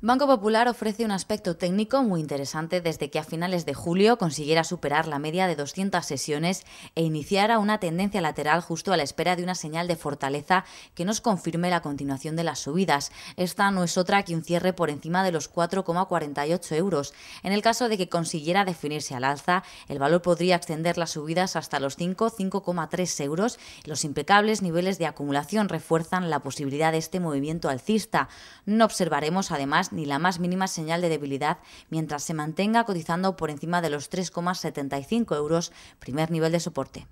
Banco Popular ofrece un aspecto técnico muy interesante desde que a finales de julio consiguiera superar la media de 200 sesiones e iniciara una tendencia lateral justo a la espera de una señal de fortaleza que nos confirme la continuación de las subidas. Esta no es otra que un cierre por encima de los 4,48 euros. En el caso de que consiguiera definirse al alza, el valor podría extender las subidas hasta los 5,53 euros. Los impecables niveles de acumulación refuerzan la posibilidad de este movimiento alcista. No observaremos además ni la más mínima señal de debilidad mientras se mantenga cotizando por encima de los 3,75 euros, primer nivel de soporte.